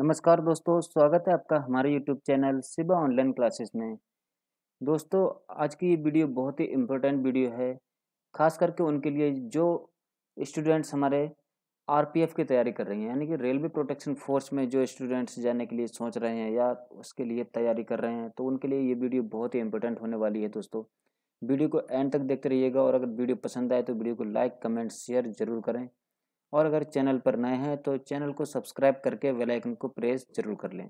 नमस्कार दोस्तों स्वागत है आपका हमारे YouTube channel Siba online classes में दोस्तों आज की ये वीडियो बहुत ही इम्पोर्टेंट वीडियो है खास करके उनके लिए जो स्टूडेंट्स हमारे एफ़ की तैयारी कर रहे हैं यानी कि रेलवे प्रोटेक्शन फोर्स में जो स्टूडेंट्स जाने के लिए सोच रहे हैं या उसके लिए तैयारी कर रहे हैं तो उनके लिए ये वीडियो बहुत ही इंपॉर्टेंट होने वाली है दोस्तों वीडियो को एंड तक देखते रहिएगा और अगर वीडियो पसंद आए तो वीडियो को लाइक कमेंट शेयर जरूर करें और अगर चैनल पर नए हैं तो चैनल को सब्सक्राइब करके बेल आइकन को प्रेस जरूर कर लें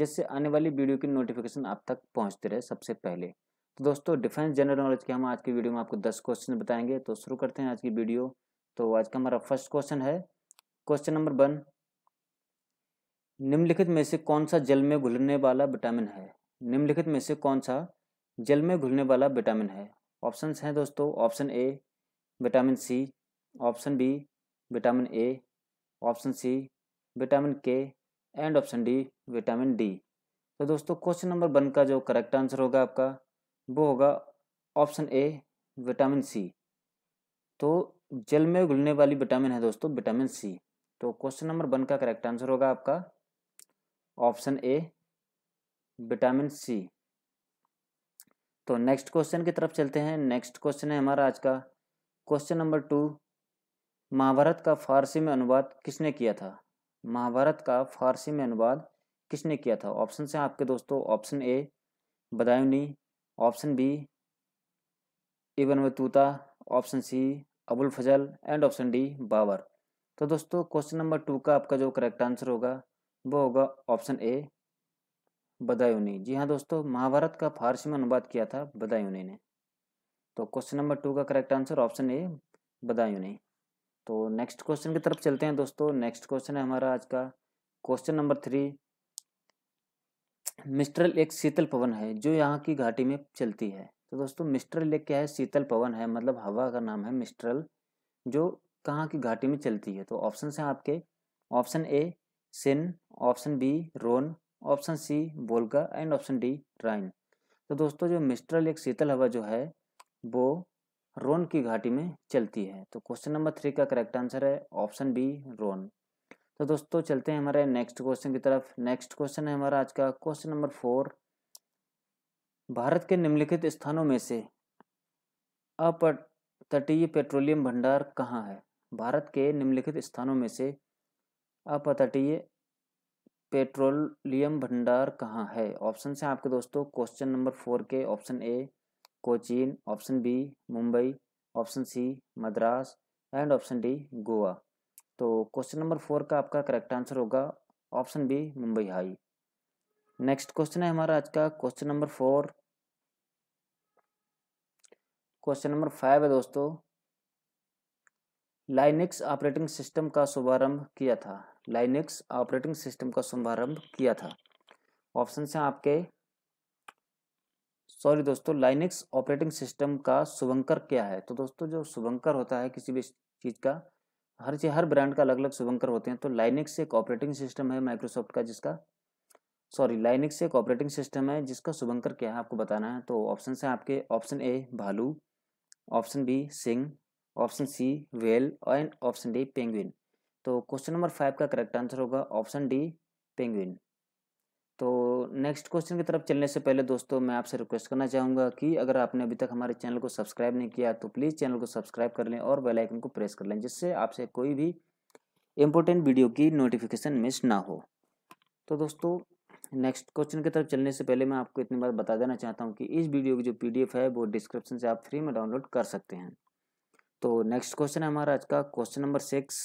जिससे आने वाली वीडियो की नोटिफिकेशन आप तक पहुंचते रहे सबसे पहले तो दोस्तों डिफेंस जनरल नॉलेज के हम आज की वीडियो में आपको दस क्वेश्चन बताएंगे तो शुरू करते हैं आज की वीडियो तो आज का हमारा फर्स्ट क्वेश्चन है क्वेश्चन नंबर वन निम्नलिखित में से कौन सा जल में घुलने वाला विटामिन है निम्नलिखित में से कौन सा जल में घुलने वाला विटामिन है ऑप्शंस हैं दोस्तों option A vitamin C option B vitamin A option C vitamin K and option D vitamin D तो दोस्तों क्वेश्चन नंबर वन का जो करेक्ट आंसर होगा आपका वो होगा ऑप्शन ए विटामिन सी तो जल में घुलने वाली विटामिन है दोस्तों विटामिन सी तो क्वेश्चन नंबर वन का करेक्ट आंसर होगा आपका ऑप्शन ए विटामिन सी तो नेक्स्ट क्वेश्चन की तरफ चलते हैं नेक्स्ट क्वेश्चन है हमारा आज का क्वेश्चन नंबर टू महाभारत का फारसी में अनुवाद किसने किया था महाभारत का फारसी में अनुवाद किसने किया था ऑप्शन से आपके दोस्तों option A Badayuni option B Ibn Battuta option C Abul Fazl and option D Babur तो दोस्तों क्वेश्चन नंबर टू का आपका जो करेक्ट आंसर होगा वो होगा ऑप्शन ए बदायूनी जी हाँ दोस्तों महाभारत का फारसी में अनुवाद किया था बदायूनी ने तो क्वेश्चन नंबर टू का correct answer option A Badayuni तो नेक्स्ट क्वेश्चन की तरफ चलते हैं दोस्तों नेक्स्ट क्वेश्चन है हमारा आज का क्वेश्चन नंबर थ्री मिस्ट्रल एक शीतल पवन है जो यहाँ की घाटी में चलती है तो दोस्तों मिस्ट्रल एक क्या है शीतल पवन है मतलब हवा का नाम है मिस्ट्रल जो कहाँ की घाटी में चलती है तो ऑप्शन हैं आपके option A Seine option B Rhone option C Volga and option D Rhine तो दोस्तों जो मिस्ट्रल एक शीतल हवा जो है वो रोन की घाटी में चलती है तो क्वेश्चन नंबर थ्री का करेक्ट आंसर है ऑप्शन बी रोन तो दोस्तों चलते हैं हमारे नेक्स्ट क्वेश्चन की तरफ नेक्स्ट क्वेश्चन है हमारा आज का क्वेश्चन नंबर फोर भारत के निम्नलिखित स्थानों में से अपतटीय पेट्रोलियम भंडार कहाँ है भारत के निम्नलिखित स्थानों में से अपतटीय पेट्रोलियम भंडार कहाँ है ऑप्शन से आपके दोस्तों क्वेश्चन नंबर फोर के option A Cochin option B Mumbai option C Madras and option D Goa तो क्वेश्चन नंबर फोर का आपका करेक्ट आंसर होगा ऑप्शन बी मुंबई हाई नेक्स्ट क्वेश्चन है हमारा आज का question number four question number five है दोस्तों लाइनिक्स ऑपरेटिंग सिस्टम का शुभारंभ किया था लाइनिक्स ऑपरेटिंग सिस्टम का शुभारंभ किया था ऑप्शन हैं आपके सॉरी दोस्तों लाइनिक्स ऑपरेटिंग सिस्टम का शुभंकर क्या है तो दोस्तों जो शुभंकर होता है किसी भी चीज़ का हर चीज हर ब्रांड का अलग अलग शुभंकर होते हैं तो लाइनिक्स एक ऑपरेटिंग सिस्टम है माइक्रोसॉफ्ट का जिसका सॉरी लाइनिक्स एक ऑपरेटिंग सिस्टम है जिसका शुभंकर क्या है आपको बताना है तो ऑप्शन है आपके ऑप्शन ए भालू ऑप्शन बी सिंह option C whale and option D penguin तो क्वेश्चन नंबर फाइव का करेक्ट आंसर होगा ऑप्शन डी पेंगुइन तो नेक्स्ट क्वेश्चन की तरफ चलने से पहले दोस्तों मैं आपसे रिक्वेस्ट करना चाहूँगा कि अगर आपने अभी तक हमारे चैनल को सब्सक्राइब नहीं किया तो प्लीज़ चैनल को सब्सक्राइब कर लें और बेल आइकन को प्रेस कर लें जिससे आपसे कोई भी इम्पोर्टेंट वीडियो की नोटिफिकेशन मिस ना हो तो दोस्तों नेक्स्ट क्वेश्चन की तरफ चलने से पहले मैं आपको इतनी बात बता देना चाहता हूँ कि इस वीडियो की जो पी है वो डिस्क्रिप्शन से आप फ्री में डाउनलोड कर सकते हैं तो नेक्स्ट क्वेश्चन है हमारा आज का क्वेश्चन नंबर सिक्स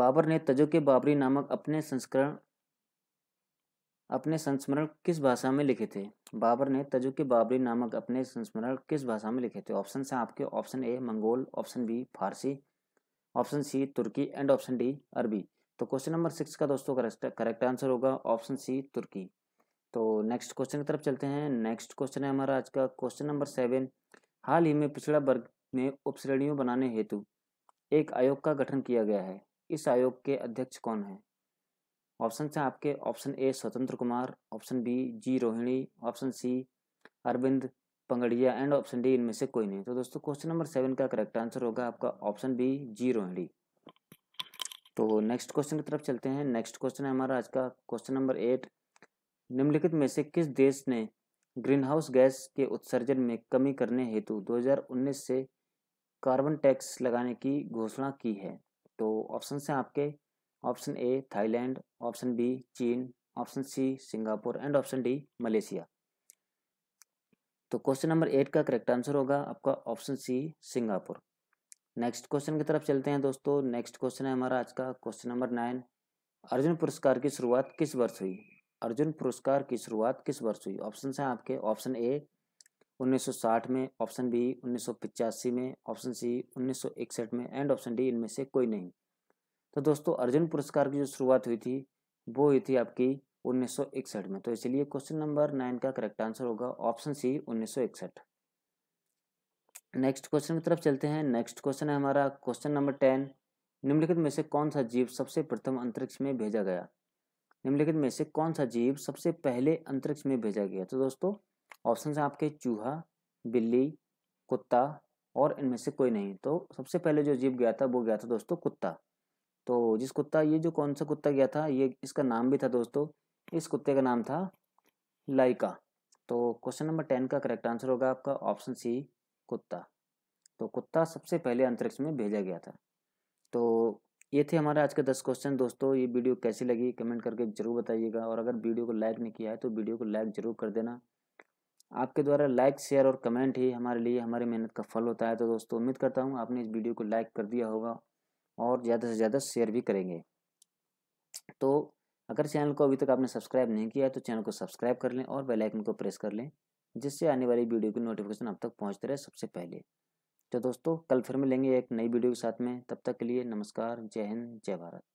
बाबर ने तजो के बाबरी नामक अपने संस्करण अपने संस्मरण किस भाषा में लिखे थे बाबर ने तजुक बाबरी नामक अपने संस्मरण किस भाषा में लिखे थे ऑप्शन हैं आपके ऑप्शन ए मंगोल ऑप्शन बी फारसी ऑप्शन सी तुर्की एंड ऑप्शन डी अरबी तो क्वेश्चन नंबर सिक्स का दोस्तों करेक्ट आंसर होगा ऑप्शन सी तुर्की तो नेक्स्ट क्वेश्चन की तरफ चलते हैं नेक्स्ट क्वेश्चन है हमारा आज का क्वेश्चन नंबर सेवन हाल ही में पिछड़ा वर्ग में उपश्रेणियों बनाने हेतु एक आयोग का गठन किया गया है इस आयोग के अध्यक्ष कौन है ऑप्शन से आपके option A Swatantra Kumar option B G Rohini option C Arvind Panagariya and option D इनमें से कोई नहीं तो दोस्तों क्वेश्चन नंबर सेवन का करेक्ट आंसर होगा आपका ऑप्शन बी जी रोहिणी तो नेक्स्ट क्वेश्चन की तरफ चलते हैं नेक्स्ट क्वेश्चन है हमारा आज का क्वेश्चन नंबर एट निम्नलिखित में से किस देश ने ग्रीन हाउस गैस के उत्सर्जन में कमी करने हेतु 2019 से कार्बन टैक्स लगाने की घोषणा की है तो ऑप्शन है आपके option A Thailand option B चीन option C Singapore and option D Malaysia तो क्वेश्चन नंबर एट का करेक्ट आंसर होगा आपका option C Singapore next question की तरफ चलते हैं दोस्तों नेक्स्ट क्वेश्चन है हमारा आज का क्वेश्चन नंबर नाइन अर्जुन पुरस्कार की शुरुआत किस वर्ष हुई अर्जुन पुरस्कार की शुरुआत किस वर्ष हुई ऑप्शन हैं आपके ऑप्शन ए 1960 में ऑप्शन बी उन्नीस में ऑप्शन सी 1961 में एंड ऑप्शन डी इनमें से कोई नहीं तो दोस्तों अर्जुन पुरस्कार की जो शुरुआत हुई थी वो हुई थी आपकी 1961 में तो इसलिए क्वेश्चन नंबर नाइन का करेक्ट आंसर होगा ऑप्शन सी 1961 नेक्स्ट क्वेश्चन की तरफ चलते हैं नेक्स्ट क्वेश्चन है हमारा क्वेश्चन नंबर टेन निम्नलिखित में से कौन सा जीव सबसे प्रथम अंतरिक्ष में भेजा गया निम्नलिखित में से कौन सा जीव सबसे पहले अंतरिक्ष में भेजा गया तो दोस्तों ऑप्शन है आपके चूहा बिल्ली कुत्ता और इनमें से कोई नहीं तो सबसे पहले जो जीव गया था वो गया था दोस्तों कुत्ता तो जिस कुत्ता ये जो कौन सा कुत्ता गया था ये इसका नाम भी था दोस्तों इस कुत्ते का नाम था लाइका तो क्वेश्चन नंबर टेन का करेक्ट आंसर होगा आपका ऑप्शन सी कुत्ता तो कुत्ता सबसे पहले अंतरिक्ष में भेजा गया था तो ये थे हमारे आज के दस क्वेश्चन दोस्तों ये वीडियो कैसी लगी कमेंट करके जरूर बताइएगा और अगर वीडियो को लाइक नहीं किया है तो वीडियो को लाइक जरूर कर देना आपके द्वारा लाइक शेयर और कमेंट ही हमारे लिए हमारी मेहनत का फल होता है तो दोस्तों उम्मीद करता हूँ आपने इस वीडियो को लाइक कर दिया होगा और ज़्यादा से ज़्यादा शेयर भी करेंगे तो अगर चैनल को अभी तक आपने सब्सक्राइब नहीं किया तो चैनल को सब्सक्राइब कर लें और बेलाइकन को प्रेस कर लें जिससे आने वाली वीडियो की नोटिफिकेशन आप तक पहुँचते रहे सबसे पहले तो दोस्तों कल फिर मिलेंगे एक नई वीडियो के साथ में तब तक के लिए नमस्कार जय हिंद जय भारत